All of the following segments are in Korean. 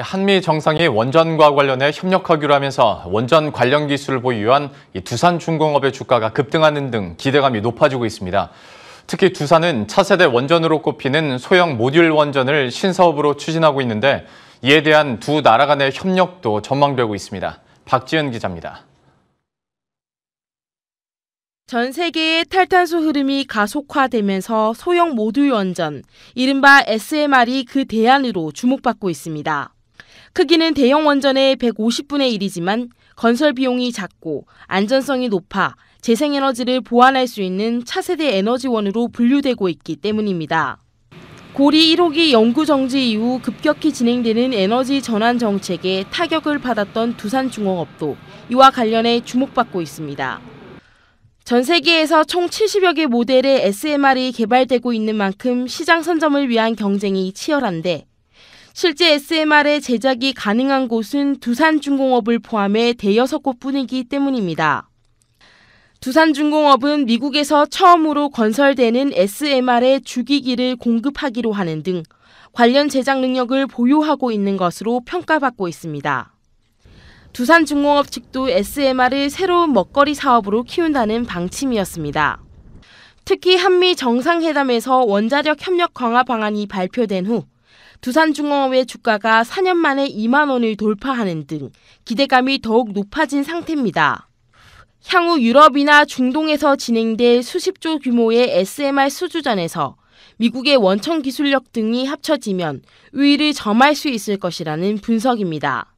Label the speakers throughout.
Speaker 1: 한미 정상이 원전과 관련해 협력하기로 하면서 원전 관련 기술을 보유한 두산 중공업의 주가가 급등하는 등 기대감이 높아지고 있습니다. 특히 두산은 차세대 원전으로 꼽히는 소형 모듈 원전을 신사업으로 추진하고 있는데 이에 대한 두 나라 간의 협력도 전망되고 있습니다. 박지은 기자입니다.
Speaker 2: 전 세계의 탈탄소 흐름이 가속화되면서 소형 모듈 원전, 이른바 SMR이 그 대안으로 주목받고 있습니다. 크기는 대형 원전의 150분의 1이지만 건설 비용이 작고 안전성이 높아 재생에너지를 보완할 수 있는 차세대 에너지원으로 분류되고 있기 때문입니다. 고리 1호기 연구 정지 이후 급격히 진행되는 에너지 전환 정책에 타격을 받았던 두산중공업도 이와 관련해 주목받고 있습니다. 전 세계에서 총 70여 개 모델의 SMR이 개발되고 있는 만큼 시장 선점을 위한 경쟁이 치열한데 실제 SMR의 제작이 가능한 곳은 두산중공업을 포함해 대여섯 곳뿐이기 때문입니다. 두산중공업은 미국에서 처음으로 건설되는 SMR의 주기기를 공급하기로 하는 등 관련 제작 능력을 보유하고 있는 것으로 평가받고 있습니다. 두산중공업 측도 SMR을 새로운 먹거리 사업으로 키운다는 방침이었습니다. 특히 한미 정상회담에서 원자력 협력 강화 방안이 발표된 후 두산중공업의 주가가 4년 만에 2만 원을 돌파하는 등 기대감이 더욱 높아진 상태입니다. 향후 유럽이나 중동에서 진행될 수십조 규모의 SMR 수주전에서 미국의 원천 기술력 등이 합쳐지면 우위를 점할 수 있을 것이라는 분석입니다.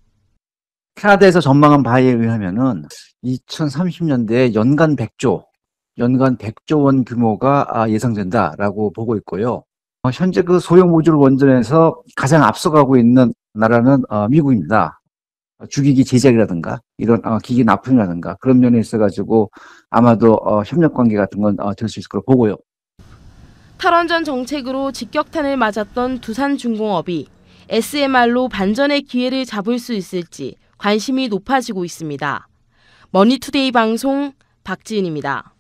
Speaker 3: 카드에서 전망한 바에 의하면 2030년대에 연간 100조, 연간 100조 원 규모가 아, 예상된다라고 보고 있고요. 어, 현재 그 소형 모듈 원전에서 가장 앞서가고 있는 나라는 어, 미국입니다. 주기기 어, 제작이라든가 이런 기기 납품이라든가 그런 면에 있어가지고 아마도 협력 관계 같은 건 될 수 있을 거로 보고요.
Speaker 2: 탈원전 정책으로 직격탄을 맞았던 두산 중공업이 SMR로 반전의 기회를 잡을 수 있을지 관심이 높아지고 있습니다. 머니투데이 방송 박지은입니다.